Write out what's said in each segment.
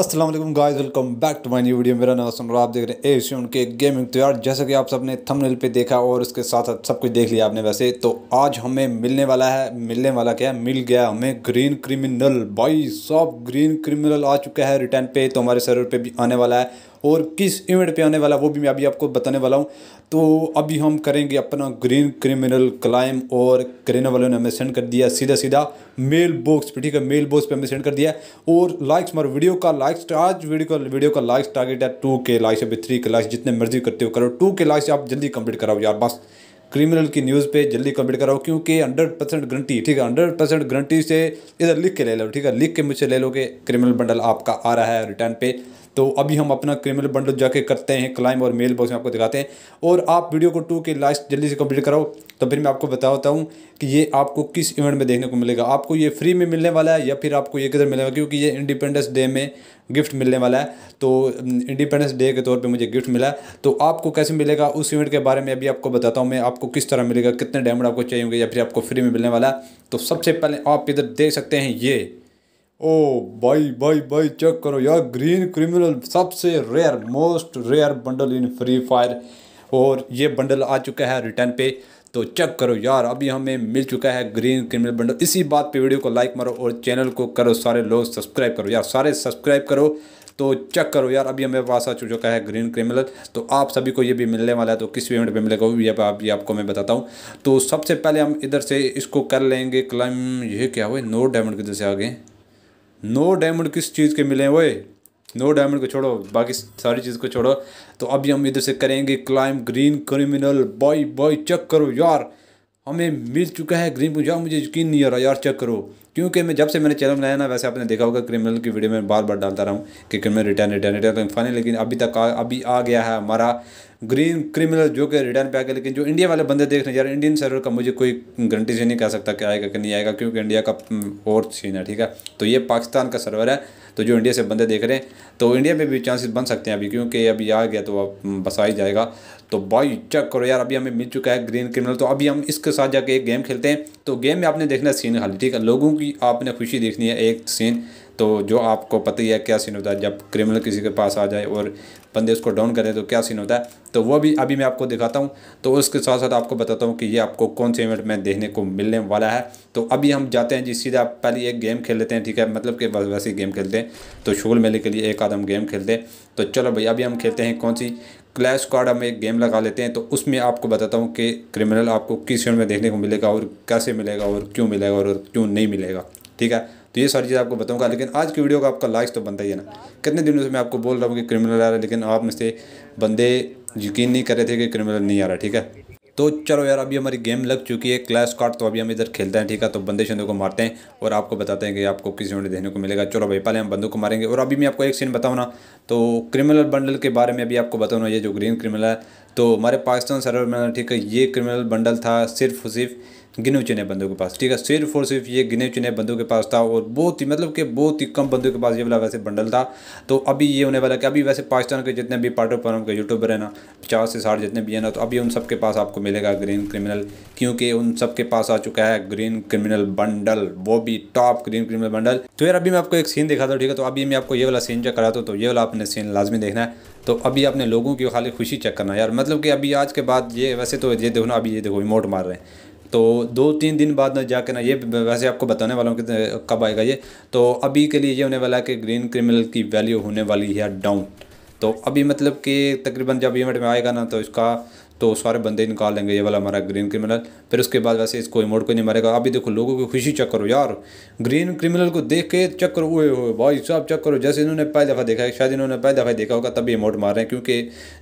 Aslam guys welcome back to my new video मेरा नाम सुन रहा आप देख रहे हैं एशियन के गेमिंग तो यार जैसा कि आप सबने थंबनेल पे देखा और उसके साथ साथ सब कुछ देख लिया आपने वैसे तो आज हमें मिलने वाला है मिलने वाला क्या मिल गया हमें ग्रीन क्रिमिनल बाई सॉफ ग्रीन क्रिमिनल आ चुका है रिटर्न पे तो हमारे सर्वर पे भी आने वाला है और किस इवेंट पे आने वाला वो भी मैं अभी आपको बताने वाला हूँ तो अभी हम करेंगे अपना ग्रीन क्रिमिनल क्लाइम और करेना वालों ने हमें सेंड कर दिया सीधा सीधा मेल बॉक्स पे ठीक है मेल बॉक्स पे हमें सेंड कर दिया और लाइक्स मारो वीडियो का लाइक्स आज वीडियो का वीडियो का लाइक्स टारगेट है टू के लाइक्स अभी थ्री के लाइक्स जितने मर्जी करते हो करो टू के लाइक्स आप जल्दी कंप्लीट कराओ यार बस क्रिमिनल की न्यूज़ पे जल्दी कम्प्लीट कराओ क्योंकि हंड्रेड परसेंट गारंटी ठीक है हंड्रेड परसेंट गारंटी से इधर लिख के ले लो ठीक है लिख के मुझसे ले लो कि क्रिमिनल बंडल आपका आ रहा है रिटर्न पे तो अभी हम अपना क्रिमिनल बंडल जाके करते हैं क्लाइम और मेल बॉक्स में आपको दिखाते हैं और आप वीडियो को टू के लास्ट जल्दी से कम्प्लीट कराओ तो फिर मैं आपको बताता हूँ कि ये आपको किस इवेंट में देखने को मिलेगा आपको ये फ्री में मिलने वाला है या फिर आपको ये किधर मिलेगा क्योंकि ये इंडिपेंडेंस डे में गिफ्ट मिलने वाला है तो इंडिपेंडेंस डे के तौर पे मुझे गिफ्ट मिला है तो आपको कैसे मिलेगा उस इवेंट के बारे में अभी आपको बताता हूँ मैं आपको किस तरह मिलेगा कितने डायमंड आपको चाहिए होंगे या फिर आपको फ्री में मिलने वाला है तो सबसे पहले आप इधर देख सकते हैं ये ओ भाई भाई भाई चेक करो यार ग्रीन क्रिमिनल सबसे rare most rare bundle in Free Fire और ये बंडल आ चुका है रिटर्न पे तो चेक करो यार अभी हमें मिल चुका है ग्रीन क्रिमिनल बंडल इसी बात पे वीडियो को लाइक मारो और चैनल को करो सारे लोग सब्सक्राइब करो यार सारे सब्सक्राइब करो तो चेक करो यार अभी हमें पास आ चुका है ग्रीन क्रिमिनल तो आप सभी को ये भी मिलने वाला है तो किस इवेंट पे मिलेगा वो भी आप आपको मैं बताता हूँ तो सबसे पहले हम इधर से इसको कर लेंगे क्लाइम ये क्या हुआ नो डायमंड किधर से आ गए नो डायमंड किस चीज़ के मिले हुए नो डायमंड को छोड़ो बाकी सारी चीज़ को छोड़ो तो अभी हम इधर से करेंगे क्लाइम ग्रीन क्रिमिनल बॉय बॉय चेक करो यार हमें मिल चुका है ग्रीन यार मुझे यकीन नहीं आ रहा यार चेक करो क्योंकि मैं जब से मैंने चैनल बनाया ना वैसे आपने देखा होगा क्रिमिनल की वीडियो में बार बार डालता रहा हूँ कि criminal return return return final लेकिन अभी तक आ, अभी आ गया है हमारा ग्रीन क्रिमिनल जो कि रिटर्न पे आ गया लेकिन जो इंडिया वाले बंदे देख रहे हैं यार इंडियन सर्वर का मुझे कोई गारंटी से नहीं कह सकता कि आएगा कि नहीं आएगा क्योंकि इंडिया का हम्म, और सीन है ठीक है तो ये पाकिस्तान का सर्वर है तो जो इंडिया से बंदे देख रहे हैं तो इंडिया में भी चांसेस बन सकते हैं अभी क्योंकि अभी आ गया तो अब हम्म, बसा ही जाएगा तो भाई चेक करो यार अभी हमें मिल चुका है ग्रीन क्रिमिनल तो अभी हम इसके साथ जाके एक गेम खेलते हैं तो गेम में आपने देखना है सीन खाली ठीक है लोगों की भी आपने खुशी देखनी है एक सीन तो जो आपको पता ही है क्या सीन होता है जब क्रिमिनल किसी के पास आ जाए और बंदे उसको डाउन करें तो क्या सीन होता है तो वो भी अभी मैं आपको दिखाता हूँ तो उसके साथ साथ आपको बताता हूँ कि ये आपको कौन से इवेंट में देखने को मिलने वाला है तो अभी हम जाते हैं जी सीधा पहले एक गेम खेल लेते हैं ठीक है मतलब कि बस वैसे ही गेम खेलते हैं तो शोल मेले के लिए एक आदम गेम खेलते हैं तो चलो भाई अभी हम खेलते हैं कौन सी क्लैश कार्ड हम एक गेम लगा लेते हैं तो उसमें आपको बताता हूँ कि क्रिमिनल आपको किस फील्ड में देखने को मिलेगा और कैसे मिलेगा और क्यों मिलेगा और क्यों नहीं मिलेगा ठीक है तो ये सारी चीज़ आपको बताऊंगा लेकिन आज की वीडियो का आपका लाइक तो बनता ही है ना कितने दिनों से मैं आपको बोल रहा हूँ कि क्रिमिनल आ रहा है लेकिन आप में से बंदे यकीन नहीं कर रहे थे कि क्रिमिनल नहीं आ रहा ठीक है तो चलो यार अभी हमारी गेम लग चुकी है क्लैश कार्ड तो अभी हम इधर खेलते हैं ठीक है तो बंदे शंदे को मारते हैं और आपको बताते हैं कि आपको किस यूनिट देखने को मिलेगा चलो भाई पहले हम बंदों को मारेंगे और अभी मैं आपको एक सीन बताऊँ ना तो क्रिमिनल बंडल के बारे में अभी आपको बताऊँ ये जो ग्रीन क्रिमिनल है तो हमारे पाकिस्तान सर्वर में ठीक है ये क्रिमिनल बंडल था सिर्फ सिर्फ गिने चुने बंदों के पास ठीक है सिर्फ और सिर्फ ये गिने चुने बंदों के पास था और बहुत ही मतलब कि बहुत ही कम बंदों के पास ये वाला वैसे बंडल था तो अभी ये होने वाला कि अभी वैसे पाकिस्तान के जितने भी पार्टो पर के यूट्यूबर हैं ना पचास से साठ जितने भी हैं ना तो अभी उन सब के पास आपको मिलेगा ग्रीन क्रिमिनल क्योंकि उन सब के पास आ चुका है ग्रीन क्रिमिनल बंडल वो भी टॉप ग्रीन क्रिमिनल बंडल तो यार अभी मैं आपको एक सीन दिखाता हूँ ठीक है तो अभी मैं आपको ये वाला सीन चेक कराता हूँ तो ये वाला आपने सीन लाजमी देखना है तो अभी आपने लोगों की खाली खुशी चेक करना यार मतलब कि अभी आज के बाद ये वैसे तो ये देखो ना अभी ये देखो रिमोट मार रहे हैं तो दो तीन दिन बाद जाके ना ये वैसे आपको बताने वाला हूँ कि कब आएगा ये तो अभी के लिए ये होने वाला है कि ग्रीन क्रिमिनल की वैल्यू होने वाली है डाउन तो अभी मतलब कि तकरीबन जब इवेंट में आएगा ना तो इसका तो सारे बंदे निकाल लेंगे ये वाला हमारा ग्रीन क्रिमिनल फिर उसके बाद वैसे इसको इमोट को नहीं मारेगा अभी देखो लोगों की खुशी चेक करो यार ग्रीन क्रिमिनल को देख के चेक करो हुए हो भाई साहब चेक करो जैसे इन्होंने पहली दफ़ा देखा है शायद इन्होंने पहली दफ़ा देखा होगा तभी इमोट मार रहे हैं क्योंकि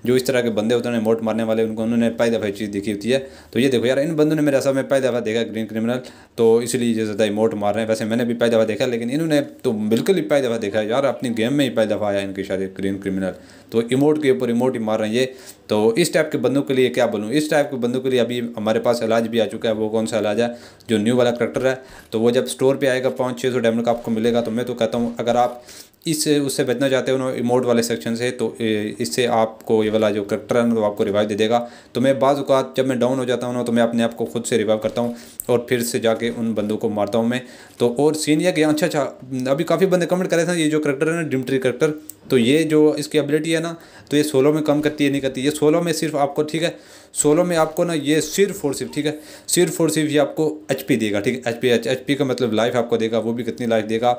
जो इस तरह के बंदे होते हैं इमोट मारने वाले उनको उन्होंने पहली दफ़ा चीज़ देखी होती है तो ये देखो यार इन बंदों ने मेरे ऐसा पहले पहली दफ़ा देखा ग्रीन क्रिमिनल तो इसलिए जैसे ज़्यादा इमोट मार रहे हैं वैसे मैंने भी पहली दफ़ा देखा लेकिन इन्होंने तो बिल्कुल ही पहली दफ़ा देखा यार अपनी गेम में ही पहली दफ़ा आया इनके शायद ग्रीन क्रिमिनल तो इमोट के ऊपर इमोट ही मार रहे हैं ये तो इस टाइप के बंदों के लिए लिए क्या बोलूँ इस टाइप के बंदों के लिए अभी हमारे पास इलाज भी आ चुका है वो कौन सा इलाज है जो न्यू वाला करेक्टर है तो वो जब स्टोर पर आएगा पाँच छः सौ डायमंड का आपको मिलेगा तो मैं तो कहता हूँ अगर आप इस उससे बचना चाहते हो इमोट वाले सेक्शन से तो इससे आपको ये वाला जो करेक्टर है ना तो आपको रिवाइव दे देगा तो मैं बाज़ अवत जब मैं डाउन हो जाता हूँ ना तो मैं अपने आप को खुद से रिवाइव करता हूँ और फिर से जाके उन बंदों को मारता हूँ मैं तो और सीन यह कि अच्छा अच्छा अभी काफ़ी बंदे कमेंट कर रहे थे ये जो करेक्टर है ना डिमट्री करेक्टर तो ये जो इसकी एबिलिटी है ना तो ये सोलह में कम करती है नहीं करती ये सोलह में सिर्फ आपको ठीक है सोलह में आपको ना ये सिर्फ और सिर्फ ठीक है सिर्फ और सिर्फ ये आपको एच पी देगा ठीक है एच पी एच पी का मतलब लाइफ आपको देगा वो भी कितनी लाइफ देगा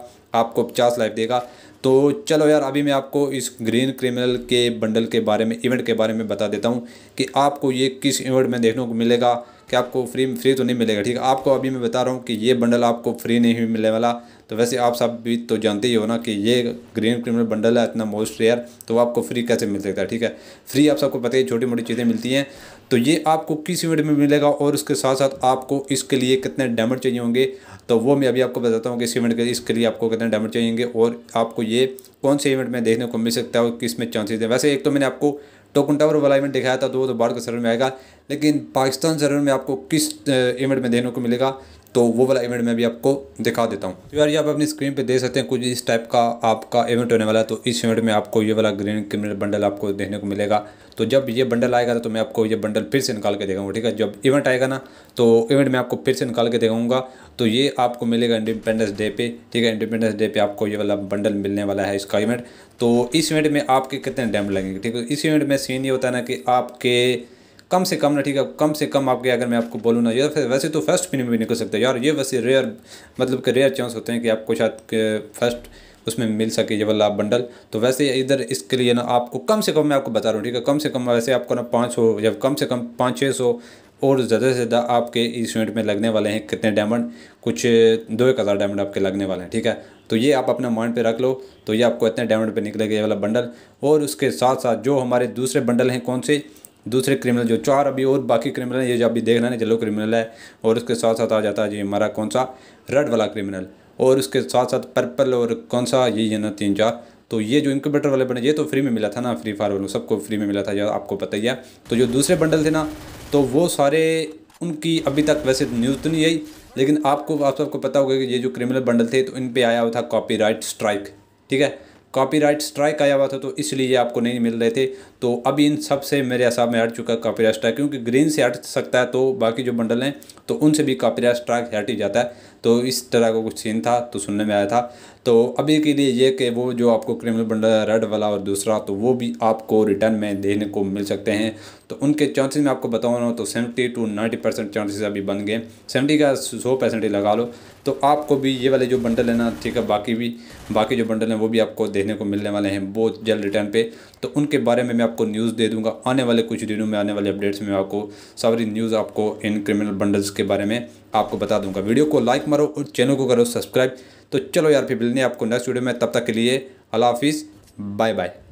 आपको पचास लाइफ देगा तो चलो यार अभी मैं आपको इस ग्रीन क्रिमिनल के बंडल के बारे में इवेंट के बारे में बता देता हूँ कि आपको ये किस इवेंट में देखने को मिलेगा कि आपको फ्री फ्री तो नहीं मिलेगा ठीक है आपको अभी मैं बता रहा हूँ कि ये बंडल आपको फ्री नहीं मिलने वाला तो वैसे आप सब भी तो जानते ही हो ना कि ये ग्रीन क्रिमिनल बंडल है इतना मोस्ट रेयर तो आपको फ्री कैसे मिल सकता है ठीक है फ्री आप सबको पता ही छोटी मोटी चीज़ें मिलती हैं तो ये आपको किस इवेंट में मिलेगा और उसके साथ साथ आपको इसके लिए कितने डायमंड चाहिए होंगे तो वो मैं अभी आपको बताता हूँ कि इस इवेंट के इसके लिए आपको कितने डायमंड चाहिए होंगे और आपको ये कौन से इवेंट में देखने को मिल सकता है और किस में चांसेज हैं वैसे एक तो मैंने आपको टोकन तो टावर वाला इवेंट दिखाया था तो वो तो भारत के सर्वर में आएगा लेकिन पाकिस्तान सर्वर में आपको किस इवेंट में देखने को मिलेगा तो वो वाला इवेंट मैं भी आपको दिखा देता हूँ तो यार ये आप अपनी स्क्रीन पे देख सकते हैं कुछ इस टाइप का आपका इवेंट होने वाला है तो इस इवेंट में आपको ये वाला ग्रीन क्रिमिनल बंडल आपको देखने को मिलेगा तो जब ये बंडल आएगा तो मैं आपको ये बंडल फिर से निकाल के देखाऊंगा ठीक है जब इवेंट आएगा ना तो इवेंट में आपको फिर से निकाल के देखाऊंगा तो ये आपको मिलेगा इंडिपेंडेंस डे पे ठीक है इंडिपेंडेंस डे पे आपको ये वाला बंडल मिलने वाला है इसका इवेंट तो इस इवेंट में आपके कितने डैम लगेंगे ठीक है इस इवेंट में सीन ये होता है ना कि आपके कम से कम ना ठीक है कम से कम आपके अगर मैं आपको बोलूँ ना या फिर वैसे तो फर्स्ट पिन में भी निकल सकता है यार ये वैसे रेयर मतलब कि रेयर चांस होते हैं कि आपको शायद फर्स्ट उसमें मिल सके ये वाला बंडल तो वैसे इधर इसके लिए ना आपको कम से कम मैं आपको बता रहा हूँ ठीक है कम से कम वैसे आपको ना पाँच सौ या कम से कम पाँच छः सौ और ज़्यादा से ज़्यादा आपके इस यूनिट में लगने वाले हैं कितने डायमंड कुछ दो एक हज़ार डायमंड आपके लगने वाले हैं ठीक है तो ये आप अपना माइंड पे रख लो तो ये आपको इतने डायमंड पे निकलेगा ये वाला बंडल और उसके साथ साथ जो हमारे दूसरे बंडल हैं कौन से दूसरे क्रिमिनल जो चार अभी और बाकी क्रिमिनल ये जो अभी देख रहे हैं येलो क्रिमिनल है और उसके साथ साथ आ जाता है जी हमारा कौन सा रेड वाला क्रिमिनल और उसके साथ साथ पर्पल और कौन सा ये है ना तीन चार तो ये जो इंक्यूबेटर वाले बने ये तो फ्री में मिला था ना फ्री फायर वालों सबको फ्री में मिला था यार आपको पता ही है तो जो दूसरे बंडल थे ना तो वो सारे उनकी अभी तक वैसे न्यूज़ तो नहीं आई लेकिन आपको आप सबको पता होगा कि ये जो क्रिमिनल बंडल थे तो इन पर आया हुआ था राइट स्ट्राइक ठीक है कॉपीराइट स्ट्राइक आया हुआ था तो इसलिए आपको नहीं मिल रहे थे तो अभी इन सब से मेरे हिसाब में हट चुका कॉपीराइट स्ट्राइक क्योंकि ग्रीन से हट सकता है तो बाकी जो बंडल हैं तो उनसे भी कॉपीराइट स्ट्राइक हट ही जाता है तो इस तरह का कुछ सीन था तो सुनने में आया था तो अभी के लिए ये कि वो जो आपको क्रिमिनल बंडल रेड वाला और दूसरा तो वो भी आपको रिटर्न में देने को मिल सकते हैं तो उनके चांसेस में आपको बताऊँ तो seventy two ninety percent chances अभी बन गए सेवेंटी का सौ परसेंट ही लगा लो तो आपको भी ये वाले जो बंडल है ना ठीक है बाकी भी बाकी जो बंडल हैं वो भी आपको देखने को मिलने वाले हैं बहुत जल्द रिटर्न पर तो उनके बारे में मैं आपको न्यूज़ दे दूँगा आने वाले कुछ दिनों में आने वाले अपडेट्स में आपको सारी न्यूज़ आपको इन क्रिमिनल बंडल्स के बारे में आपको बता दूंगा वीडियो को लाइक मारो और चैनल को करो सब्सक्राइब तो चलो यार फिर मिलने आपको नेक्स्ट वीडियो में तब तक के लिए अला हाफिज़ बाय बाय